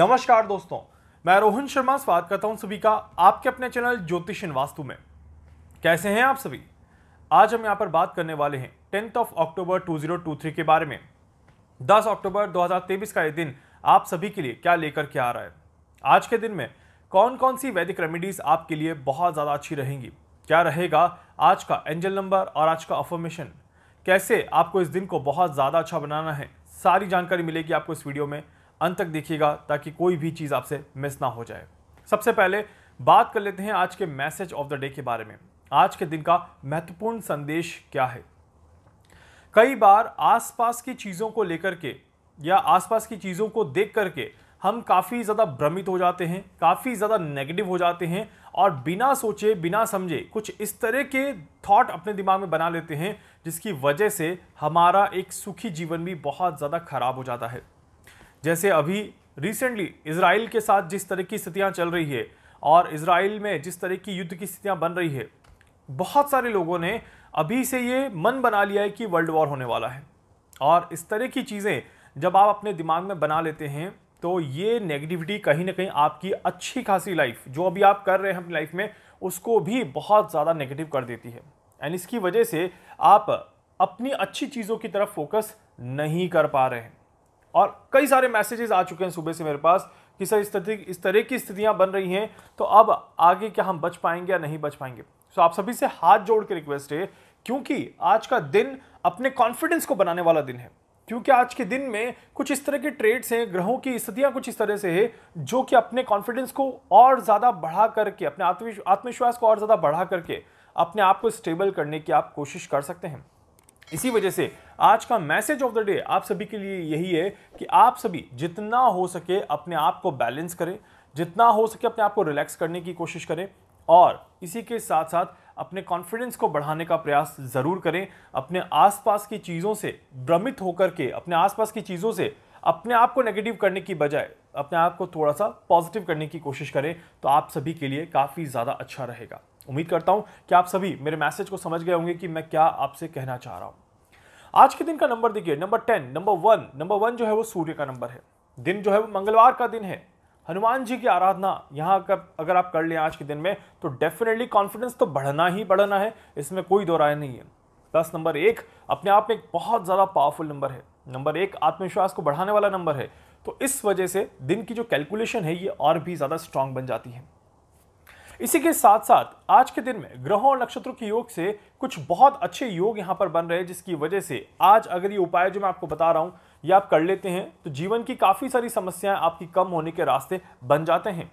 नमस्कार दोस्तों मैं रोहन शर्मा स्वागत करता हूं सभी का आपके अपने चैनल ज्योतिष इन वास्तु में कैसे हैं आप सभी आज हम यहां पर बात करने वाले हैं टेंथ ऑफ अक्टूबर 2023 के बारे में 10 अक्टूबर 2023 का ये दिन आप सभी के लिए क्या लेकर के आ रहा है आज के दिन में कौन कौन सी वैदिक रेमिडीज आपके लिए बहुत ज़्यादा अच्छी रहेंगी क्या रहेगा आज का एंजल नंबर और आज का अफॉर्मेशन कैसे आपको इस दिन को बहुत ज़्यादा अच्छा बनाना है सारी जानकारी मिलेगी आपको इस वीडियो में अंत तक देखिएगा ताकि कोई भी चीज़ आपसे मिस ना हो जाए सबसे पहले बात कर लेते हैं आज के मैसेज ऑफ द डे के बारे में आज के दिन का महत्वपूर्ण संदेश क्या है कई बार आसपास की चीज़ों को लेकर के या आसपास की चीज़ों को देख करके हम काफ़ी ज़्यादा भ्रमित हो जाते हैं काफ़ी ज़्यादा नेगेटिव हो जाते हैं और बिना सोचे बिना समझे कुछ इस तरह के थॉट अपने दिमाग में बना लेते हैं जिसकी वजह से हमारा एक सुखी जीवन भी बहुत ज़्यादा खराब हो जाता है जैसे अभी रिसेंटली इसराइल के साथ जिस तरह की स्थितियाँ चल रही है और इसराइल में जिस तरह की युद्ध की स्थितियाँ बन रही है बहुत सारे लोगों ने अभी से ये मन बना लिया है कि वर्ल्ड वॉर होने वाला है और इस तरह की चीज़ें जब आप अपने दिमाग में बना लेते हैं तो ये नेगेटिविटी कहीं ना कहीं आपकी अच्छी खासी लाइफ जो अभी आप कर रहे हैं अपनी लाइफ में उसको भी बहुत ज़्यादा नेगेटिव कर देती है एंड इसकी वजह से आप अपनी अच्छी चीज़ों की तरफ फोकस नहीं कर पा रहे हैं और कई सारे मैसेजेस आ चुके हैं सुबह से मेरे पास कि सर इस तरह इस तरह की स्थितियां बन रही हैं तो अब आगे क्या हम बच पाएंगे या नहीं बच पाएंगे सो आप सभी से हाथ जोड़ के रिक्वेस्ट है क्योंकि आज का दिन अपने कॉन्फिडेंस को बनाने वाला दिन है क्योंकि आज के दिन में कुछ इस तरह के ट्रेड्स हैं ग्रहों की स्थितियां कुछ इस तरह से है जो कि अपने कॉन्फिडेंस को और ज़्यादा बढ़ा करके अपने आत्मविश्वास को और ज़्यादा बढ़ा करके अपने आप को स्टेबल करने की आप कोशिश कर सकते हैं इसी वजह से आज का मैसेज ऑफ द डे आप सभी के लिए यही है कि आप सभी जितना हो सके अपने आप को बैलेंस करें जितना हो सके अपने आप को रिलैक्स करने की कोशिश करें और इसी के साथ साथ अपने कॉन्फिडेंस को बढ़ाने का प्रयास ज़रूर करें अपने आसपास की चीज़ों से भ्रमित होकर के अपने आसपास की चीज़ों से अपने आप को नेगेटिव करने की बजाय अपने आप को थोड़ा सा पॉजिटिव करने की कोशिश करें तो आप सभी के लिए काफ़ी ज़्यादा अच्छा रहेगा उम्मीद करता हूँ कि आप सभी मेरे मैसेज को समझ गए होंगे कि मैं क्या आपसे कहना चाह रहा हूँ आज के दिन का नंबर देखिए number ten number one number one जो है वो सूर्य का नंबर है दिन जो है वो मंगलवार का दिन है हनुमान जी की आराधना यहाँ का अगर आप कर लें आज के दिन में तो डेफिनेटली कॉन्फिडेंस तो बढ़ना ही बढ़ना है इसमें कोई दो राय नहीं है प्लस नंबर एक अपने आप में एक बहुत ज़्यादा पावरफुल नंबर है नंबर एक आत्मविश्वास को बढ़ाने वाला नंबर है तो इस वजह से दिन की जो कैलकुलेशन है ये और भी ज़्यादा स्ट्रांग बन जाती है इसी के साथ साथ आज के दिन में ग्रहों और नक्षत्रों के योग से कुछ बहुत अच्छे योग यहाँ पर बन रहे हैं जिसकी वजह से आज अगर ये उपाय जो मैं आपको बता रहा हूँ ये आप कर लेते हैं तो जीवन की काफ़ी सारी समस्याएं आपकी कम होने के रास्ते बन जाते हैं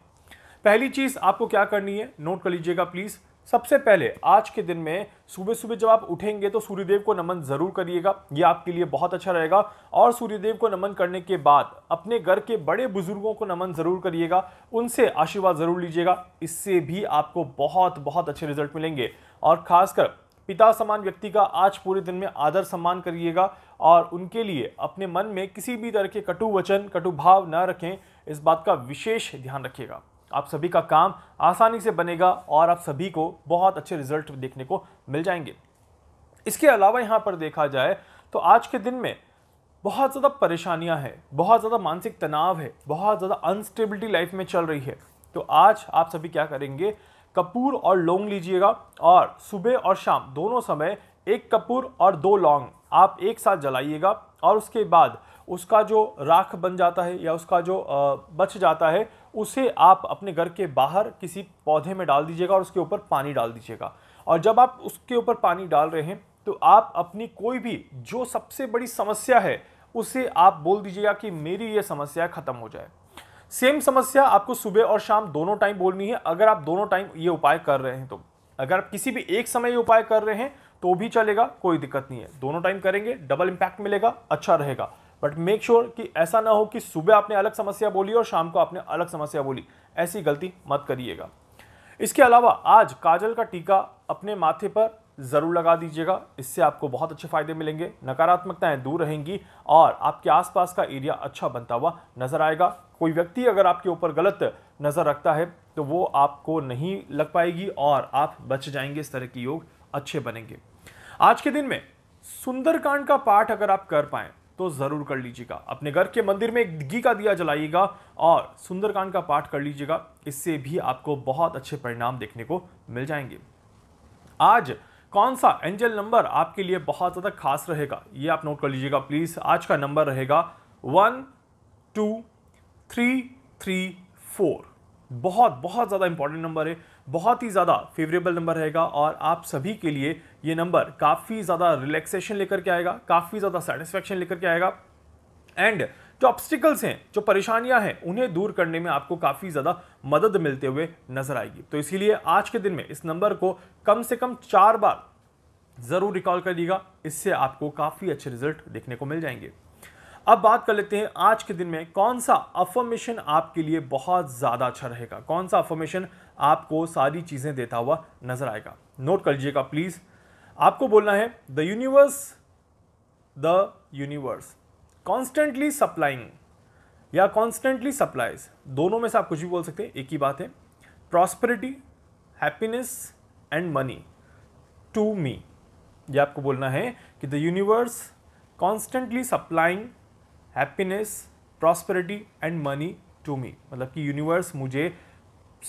पहली चीज़ आपको क्या करनी है नोट कर लीजिएगा प्लीज़ सबसे पहले आज के दिन में सुबह सुबह जब आप उठेंगे तो सूर्यदेव को नमन ज़रूर करिएगा ये आपके लिए बहुत अच्छा रहेगा और सूर्यदेव को नमन करने के बाद अपने घर के बड़े बुजुर्गों को नमन ज़रूर करिएगा उनसे आशीर्वाद ज़रूर लीजिएगा इससे भी आपको बहुत बहुत अच्छे रिजल्ट मिलेंगे और ख़ासकर पिता समान व्यक्ति का आज पूरे दिन में आदर सम्मान करिएगा और उनके लिए अपने मन में किसी भी तरह के कटु वचन कटु भाव न रखें इस बात का विशेष ध्यान रखिएगा आप सभी का काम आसानी से बनेगा और आप सभी को बहुत अच्छे रिजल्ट देखने को मिल जाएंगे इसके अलावा यहाँ पर देखा जाए तो आज के दिन में बहुत ज़्यादा परेशानियाँ हैं बहुत ज़्यादा मानसिक तनाव है बहुत ज़्यादा अनस्टेबिलिटी लाइफ में चल रही है तो आज आप सभी क्या करेंगे कपूर और लौंग लीजिएगा और सुबह और शाम दोनों समय एक कपूर और दो लौंग आप एक साथ जलाइएगा और उसके बाद उसका जो राख बन जाता है या उसका जो बच जाता है उसे आप अपने घर के बाहर किसी पौधे में डाल दीजिएगा और उसके ऊपर पानी डाल दीजिएगा और जब आप उसके ऊपर पानी डाल रहे हैं तो आप अपनी कोई भी जो सबसे बड़ी समस्या है उसे आप बोल दीजिएगा कि मेरी ये समस्या ख़त्म हो जाए सेम समस्या आपको सुबह और शाम दोनों टाइम बोलनी है अगर आप दोनों टाइम ये उपाय कर रहे हैं तो अगर आप किसी भी एक समय ये उपाय कर रहे हैं तो भी चलेगा कोई दिक्कत नहीं है दोनों टाइम करेंगे डबल इम्पैक्ट मिलेगा अच्छा रहेगा बट मेक श्योर कि ऐसा ना हो कि सुबह आपने अलग समस्या बोली और शाम को आपने अलग समस्या बोली ऐसी गलती मत करिएगा इसके अलावा आज काजल का टीका अपने माथे पर ज़रूर लगा दीजिएगा इससे आपको बहुत अच्छे फायदे मिलेंगे नकारात्मकताएं दूर रहेंगी और आपके आसपास का एरिया अच्छा बनता हुआ नज़र आएगा कोई व्यक्ति अगर आपके ऊपर गलत नज़र रखता है तो वो आपको नहीं लग पाएगी और आप बच जाएंगे इस तरह के योग अच्छे बनेंगे आज के दिन में सुंदरकांड का पाठ अगर आप कर पाएँ तो ज़रूर कर लीजिएगा अपने घर के मंदिर में घी का दिया जलाइएगा और सुंदरकांड का पाठ कर लीजिएगा इससे भी आपको बहुत अच्छे परिणाम देखने को मिल जाएंगे आज कौन सा एंजल नंबर आपके लिए बहुत ज़्यादा खास रहेगा ये आप नोट कर लीजिएगा प्लीज़ आज का नंबर रहेगा one two three three four बहुत बहुत ज़्यादा इंपॉर्टेंट नंबर है बहुत ही ज़्यादा फेवरेबल नंबर रहेगा और आप सभी के लिए ये नंबर काफ़ी ज़्यादा रिलैक्सेशन लेकर के आएगा काफ़ी ज़्यादा सेटिस्फैक्शन लेकर के आएगा एंड जो ऑब्स्टिकल्स हैं जो परेशानियां हैं उन्हें दूर करने में आपको काफ़ी ज़्यादा मदद मिलते हुए नजर आएगी तो इसीलिए आज के दिन में इस नंबर को कम से कम चार बार ज़रूर रिकॉल करिएगा इससे आपको काफ़ी अच्छे रिजल्ट देखने को मिल जाएंगे अब बात कर लेते हैं आज के दिन में कौन सा अफर्मेशन आपके लिए बहुत ज़्यादा अच्छा रहेगा कौन सा अफर्मेशन आपको सारी चीज़ें देता हुआ नजर आएगा नोट कर लीजिएगा प्लीज़ आपको बोलना है the universe the universe constantly supplying या कॉन्स्टेंटली सप्लाइज दोनों में से आप कुछ भी बोल सकते हैं एक ही बात है prosperity happiness and money to me ये आपको बोलना है कि the universe constantly supplying happiness prosperity and money to me मतलब कि यूनिवर्स मुझे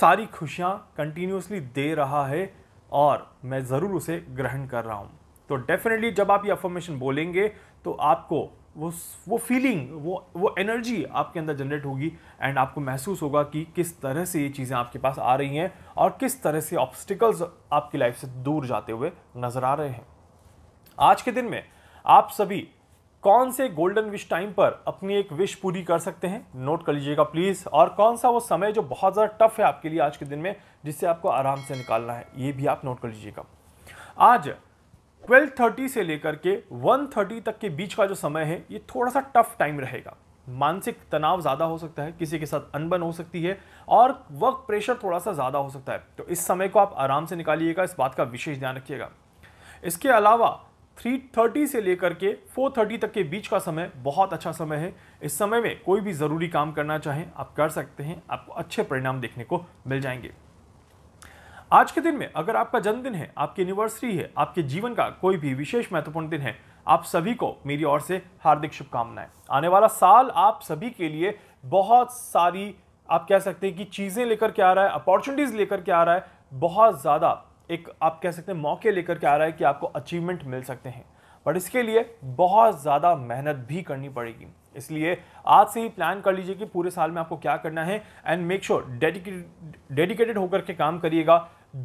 सारी खुशियाँ कंटिन्यूसली दे रहा है और मैं ज़रूर उसे ग्रहण कर रहा हूँ तो डेफिनेटली जब आप ये अफॉर्मेशन बोलेंगे तो आपको वो वो फीलिंग वो वो एनर्जी आपके अंदर जनरेट होगी एंड आपको महसूस होगा कि किस तरह से ये चीज़ें आपके पास आ रही हैं और किस तरह से ऑब्स्टिकल्स आपकी लाइफ से दूर जाते हुए नज़र आ रहे हैं आज के दिन में आप सभी कौन से गोल्डन विश टाइम पर अपनी एक विश पूरी कर सकते हैं नोट कर लीजिएगा प्लीज़ और कौन सा वो समय जो बहुत ज़्यादा टफ है आपके लिए आज के दिन में जिससे आपको आराम से निकालना है ये भी आप नोट कर लीजिएगा आज 12:30 से लेकर के 1:30 तक के बीच का जो समय है ये थोड़ा सा टफ टाइम रहेगा मानसिक तनाव ज़्यादा हो सकता है किसी के साथ अनबन हो सकती है और वर्क प्रेशर थोड़ा सा ज़्यादा हो सकता है तो इस समय को आप आराम से निकालिएगा इस बात का विशेष ध्यान रखिएगा इसके अलावा 3:30 से लेकर के 4:30 तक के बीच का समय बहुत अच्छा समय है इस समय में कोई भी ज़रूरी काम करना चाहें आप कर सकते हैं आपको अच्छे परिणाम देखने को मिल जाएंगे आज के दिन में अगर आपका जन्मदिन है आपकी एनिवर्सरी है आपके जीवन का कोई भी विशेष महत्वपूर्ण दिन है आप सभी को मेरी ओर से हार्दिक शुभकामनाएं आने वाला साल आप सभी के लिए बहुत सारी आप कह सकते हैं कि चीज़ें लेकर के आ रहा है अपॉर्चुनिटीज़ लेकर के आ रहा है बहुत ज़्यादा एक आप कह सकते हैं मौके लेकर के आ रहा है कि आपको अचीवमेंट मिल सकते हैं बट इसके लिए बहुत ज़्यादा मेहनत भी करनी पड़ेगी इसलिए आज से ही प्लान कर लीजिए कि पूरे साल में आपको क्या करना है एंड मेक श्योर डेडिकेटेड होकर के काम करिएगा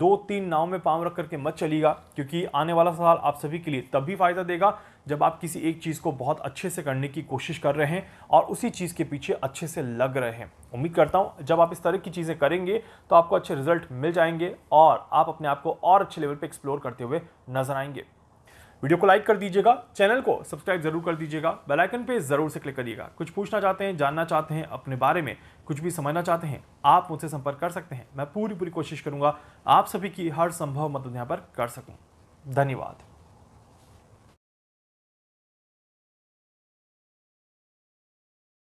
दो तीन नाव में पाँव रख करके मत चलिएगा क्योंकि आने वाला साल आप सभी के लिए तब भी फायदा देगा जब आप किसी एक चीज़ को बहुत अच्छे से करने की कोशिश कर रहे हैं और उसी चीज़ के पीछे अच्छे से लग रहे हैं उम्मीद करता हूँ जब आप इस तरह की चीज़ें करेंगे तो आपको अच्छे रिजल्ट मिल जाएंगे और आप अपने आप को और अच्छे लेवल पर एक्सप्लोर करते हुए नजर आएंगे वीडियो को लाइक कर दीजिएगा चैनल को सब्सक्राइब जरूर कर दीजिएगा बेल आइकन पे जरूर से क्लिक करिएगा कुछ पूछना चाहते हैं जानना चाहते हैं अपने बारे में कुछ भी समझना चाहते हैं आप मुझसे संपर्क कर सकते हैं मैं पूरी पूरी कोशिश करूंगा आप सभी की हर संभव मदद यहाँ पर कर सकूँ धन्यवाद